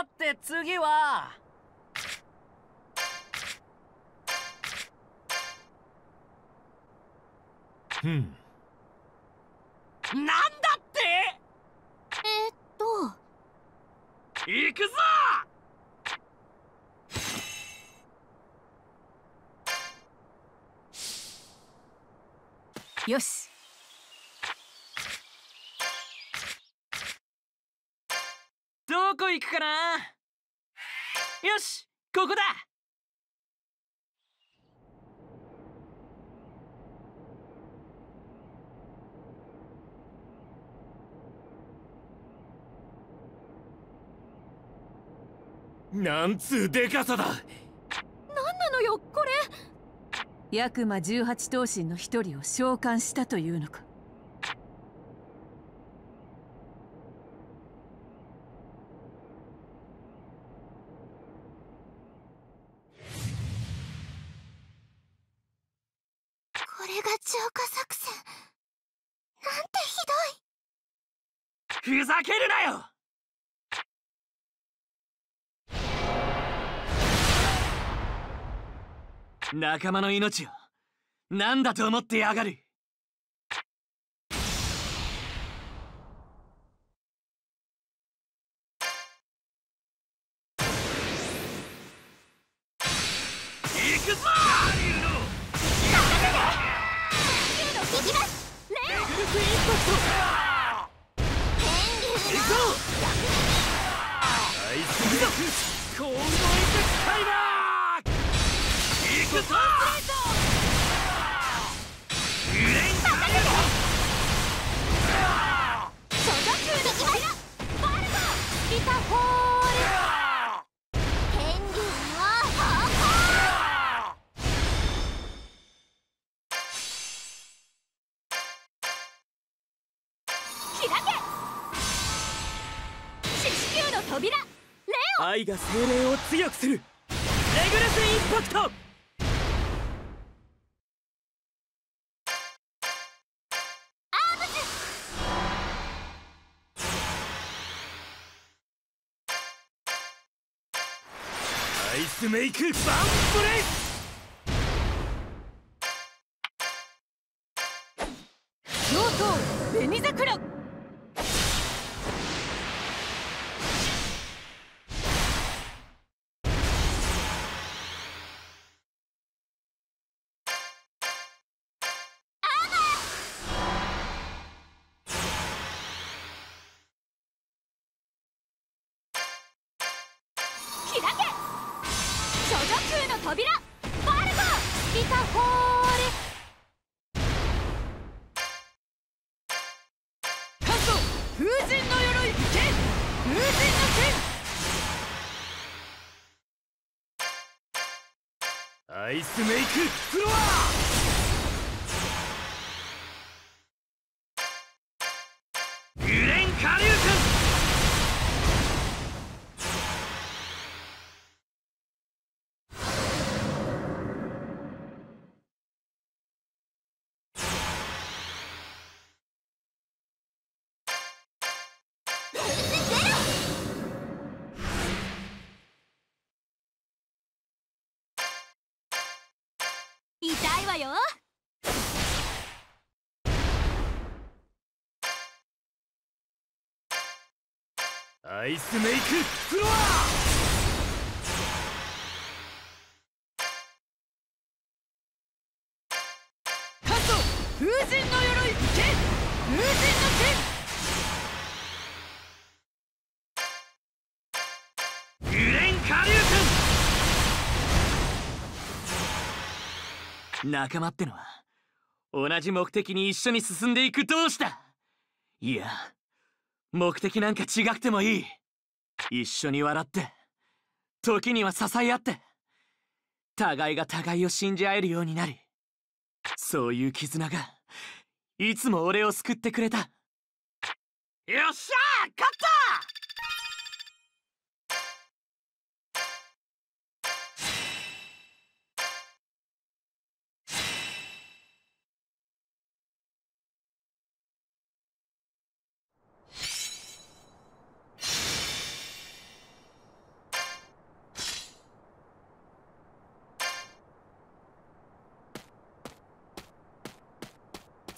さて次はうんなんだってえー、っと行くぞよしいくかなよしここだなんつうでかさだなんなのよこれヤクマ18頭身の一人を召喚したというのかふざけるなよ仲間の命を何だと思ってやがる行くぞが精霊を強くするレグルスインパクトアイスメイクバンプレス扉バルコタホール風神の鎧風神の剣アイスメイクフロアグレンカリ痛いわよアイスメイクフロア仲間ってのは同じ目的に一緒に進んでいく同志だいや目的なんか違くてもいい一緒に笑って時には支え合って互いが互いを信じ合えるようになりそういう絆がいつも俺を救ってくれたよっしゃ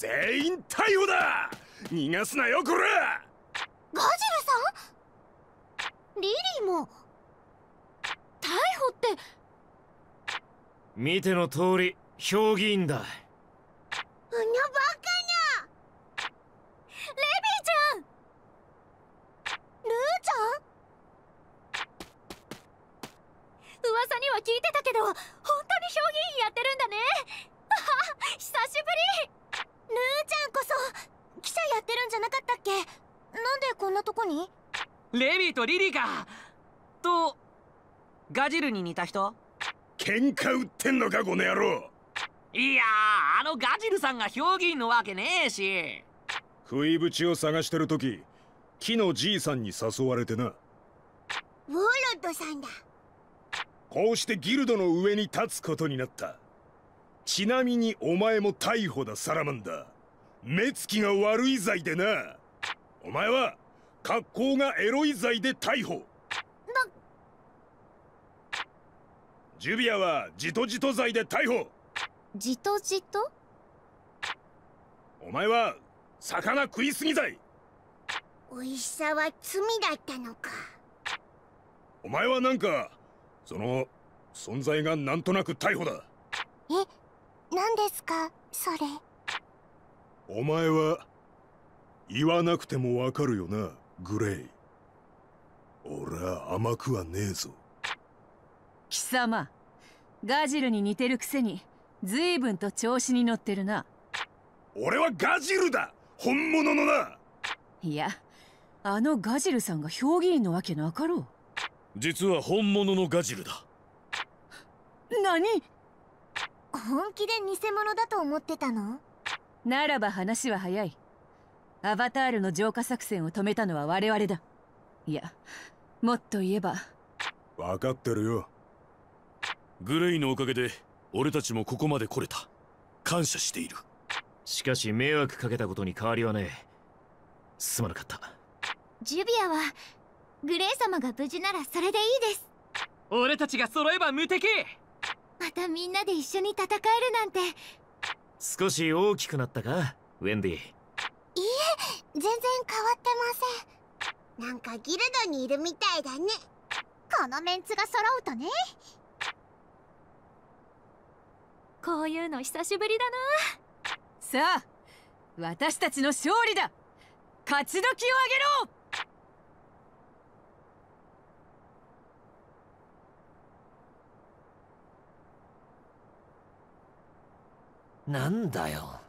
全員逮捕だ逃がすなよこれガジルさんリリーも逮捕って見ての通り評議員だなとこにレミとリリーかとガジルに似た人喧嘩売ってんのかこの野郎いやあのガジルさんが評議員のわけねえし不意ぶちを探してる時木のじいさんに誘われてなウォーロッドさんだこうしてギルドの上に立つことになったちなみにお前も逮捕だサラマンダ目つきが悪い罪でなお前は格好がエロい罪で逮捕ジュビアはじとじと罪で逮捕じとじとお前は魚食いすぎ罪美味しさは罪だったのかお前はなんかその存在がなんとなく逮捕だえ何ですかそれお前は言わなくてもわかるよなグレイ俺は甘くはねえぞ貴様ガジルに似てるくせに随分と調子に乗ってるな俺はガジルだ本物のないやあのガジルさんが評議員のわけなかろう実は本物のガジルだ何本気で偽物だと思ってたのならば話は早いアバタールの浄化作戦を止めたのは我々だいやもっと言えば分かってるよグレイのおかげで俺たちもここまで来れた感謝しているしかし迷惑かけたことに変わりはねえすまなかったジュビアはグレイ様が無事ならそれでいいです俺たちが揃えば無敵またみんなで一緒に戦えるなんて少し大きくなったかウェンディいえ全然変わってませんなんかギルドにいるみたいだねこのメンツが揃うとねこういうの久しぶりだなさあ私たちの勝利だ勝ちきをあげろなんだよ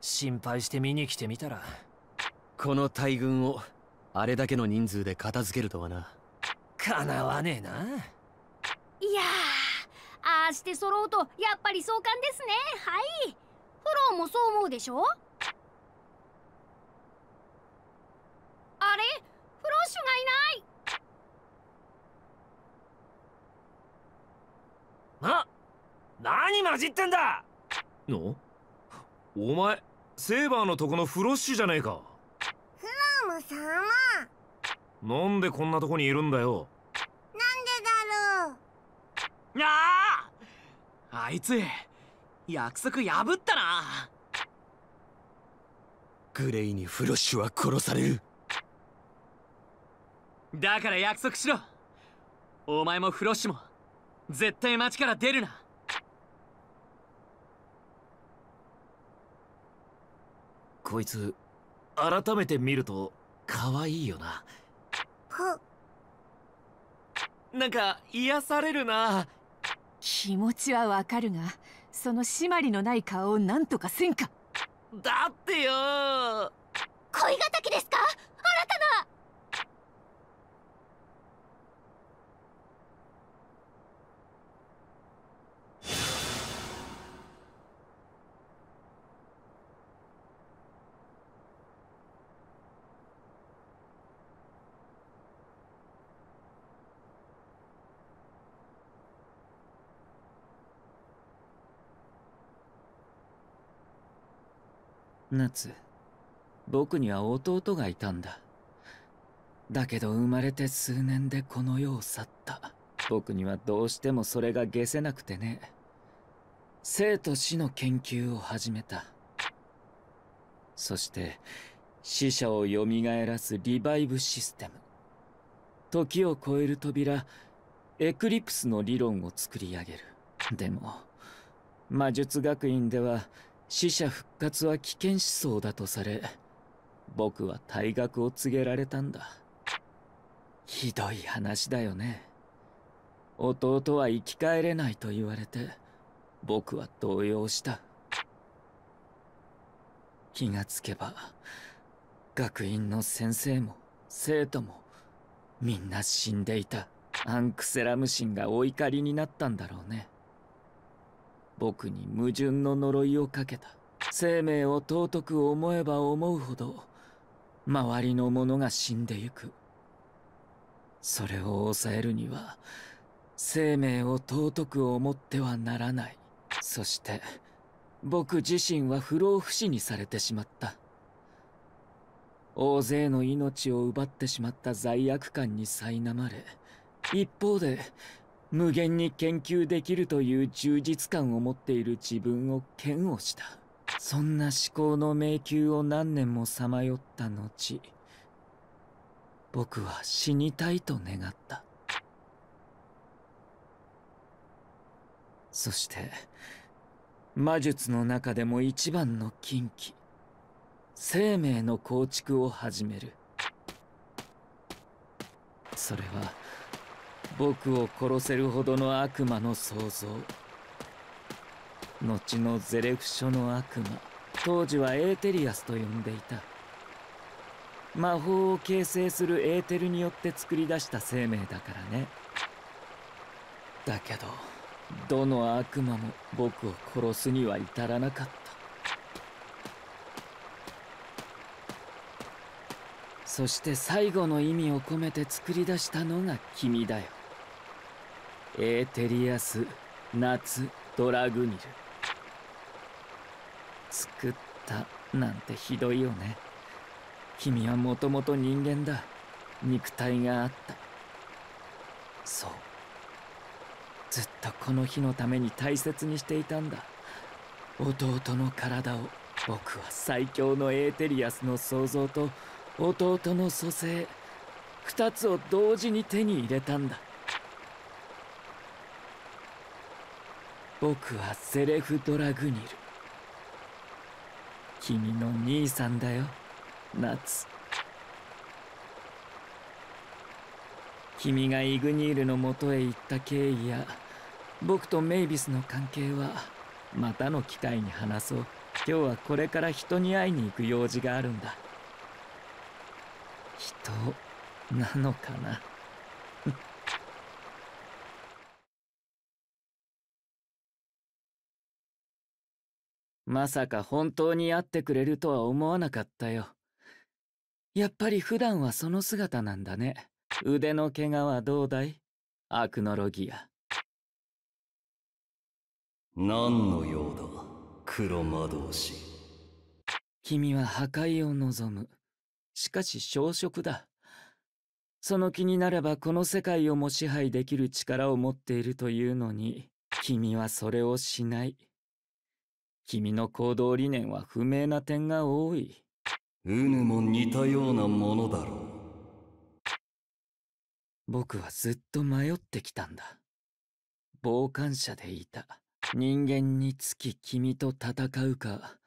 心配して見に来てみたらこの大軍をあれだけの人数で片付けるとはなかなわねえないやああして揃うとやっぱり壮観ですねはいフローもそう思うでしょあれフロッシュがいないな何混じってんだのお前セーバーのとこのフロッシュじゃねえかフラム様なんでこんなとこにいるんだよなんでだろうあああいつ約束破ったなグレイにフロッシュは殺されるだから約束しろお前もフロッシュも絶対町から出るなこいつ改めて見ると可愛いよななんか癒されるな気持ちはわかるがその締まりのない顔をなんとかせんかだってよ恋敵ですか夏僕には弟がいたんだだけど生まれて数年でこの世を去った僕にはどうしてもそれが解せなくてね生と死の研究を始めたそして死者をよみがえらすリバイブシステム時を超える扉エクリプスの理論を作り上げるでも魔術学院では死者復活は危険思想だとされ僕は退学を告げられたんだひどい話だよね弟は生き返れないと言われて僕は動揺した気がつけば学院の先生も生徒もみんな死んでいたアンクセラム神がお怒りになったんだろうね僕に矛盾の呪いをかけた生命を尊く思えば思うほど周りのものが死んでゆくそれを抑えるには生命を尊く思ってはならないそして僕自身は不老不死にされてしまった大勢の命を奪ってしまった罪悪感に苛まれ一方で無限に研究できるという充実感を持っている自分を嫌悪したそんな思考の迷宮を何年もさまよった後僕は死にたいと願ったそして魔術の中でも一番の禁忌生命の構築を始めるそれは僕を殺せるほどの悪魔の想像後のゼレフ書の悪魔当時はエーテリアスと呼んでいた魔法を形成するエーテルによって作り出した生命だからねだけどどの悪魔も僕を殺すには至らなかったそして最後の意味を込めて作り出したのが君だよエーテリアス・夏・ドラグニル作ったなんてひどいよね君はもともと人間だ肉体があったそうずっとこの日のために大切にしていたんだ弟の体を僕は最強のエーテリアスの創造と弟の蘇生2つを同時に手に入れたんだ僕はセレフ・ドラグニル君の兄さんだよ夏君がイグニールのもとへ行った経緯や僕とメイビスの関係はまたの機会に話そう今日はこれから人に会いに行く用事があるんだ人なのかなまさか本当に会ってくれるとは思わなかったよ。やっぱり普段はその姿なんだね。腕の怪我はどうだいアクノロギア。何の用だ、黒魔導士。君は破壊を望む。しかし小食だ。その気になればこの世界をも支配できる力を持っているというのに、君はそれをしない。君の行動理念は不明な点が多い。うぬも似たようなものだろう。僕はずっと迷ってきたんだ。傍観者でいた。人間につき君と戦うか、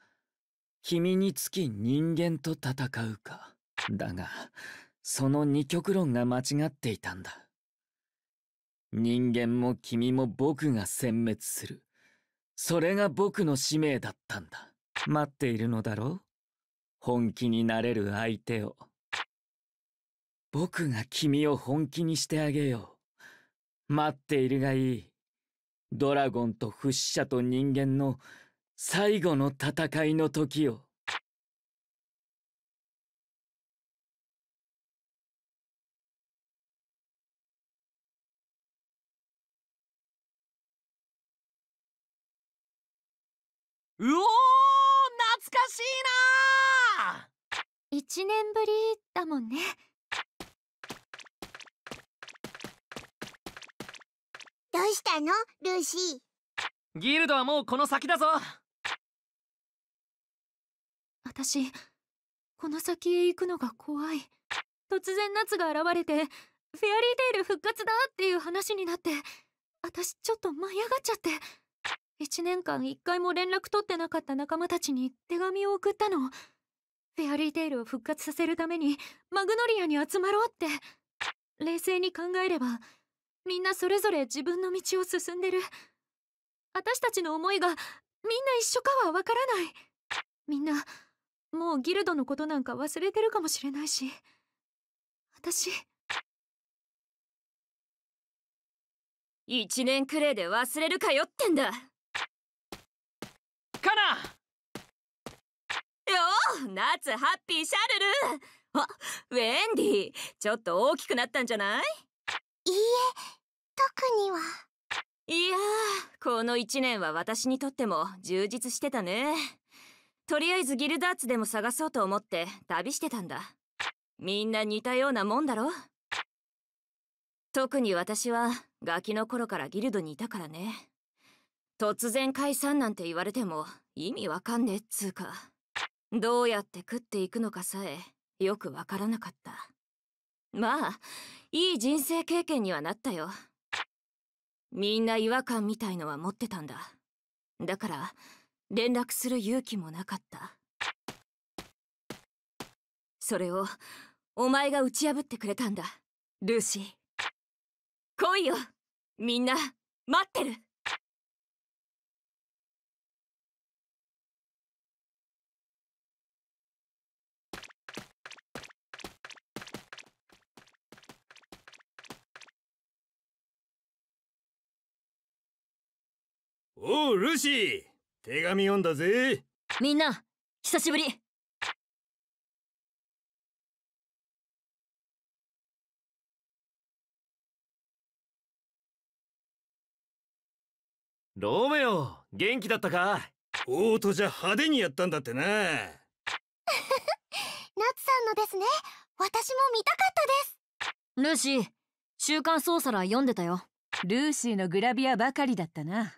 君につき人間と戦うか。だが、その二極論が間違っていたんだ。人間も君も僕が殲滅する。それが僕の使命だったんだ。待っているのだろう本気になれる相手を。僕が君を本気にしてあげよう。待っているがいい。ドラゴンと不死者と人間の最後の戦いの時を。うお懐かしいな1年ぶりだもんねどうしたのルーシーギルドはもうこの先だぞ私この先へ行くのが怖い突然夏が現れてフェアリーテイル復活だっていう話になって私ちょっと舞い上がっちゃって1年間1回も連絡取ってなかった仲間たちに手紙を送ったの。フェアリーテイルを復活させるためにマグノリアに集まろうって。冷静に考えれば、みんなそれぞれ自分の道を進んでる。私たちの思いがみんな一緒かはわからない。みんな、もうギルドのことなんか忘れてるかもしれないし。私。一年くれで忘れるかよってんだかなよー夏ハッピーシャルルあウェンディちょっと大きくなったんじゃないいいえ特にはいやこの1年は私にとっても充実してたねとりあえずギルダーツでも探そうと思って旅してたんだみんな似たようなもんだろ特に私はガキの頃からギルドにいたからね突然解散なんて言われても意味わかんねえっつうかどうやって食っていくのかさえよくわからなかったまあいい人生経験にはなったよみんな違和感みたいのは持ってたんだだから連絡する勇気もなかったそれをお前が打ち破ってくれたんだルーシー来いよみんな待ってるおうルシー手紙読んだぜみんな久しぶりロメオ元気だったかオートじゃ派手にやったんだってな ナツさんのですね私も見たかったですルーシー週刊ソーサラー読んでたよルーシーのグラビアばかりだったな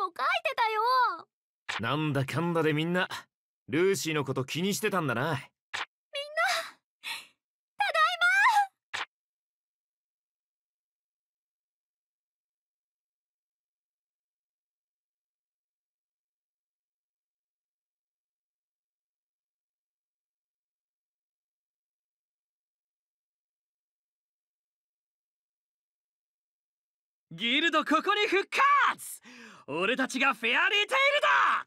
も書いてたよなんだかんだでみんなルーシーのこと気にしてたんだなギルドここに復活俺たちがフェアリーテイルだ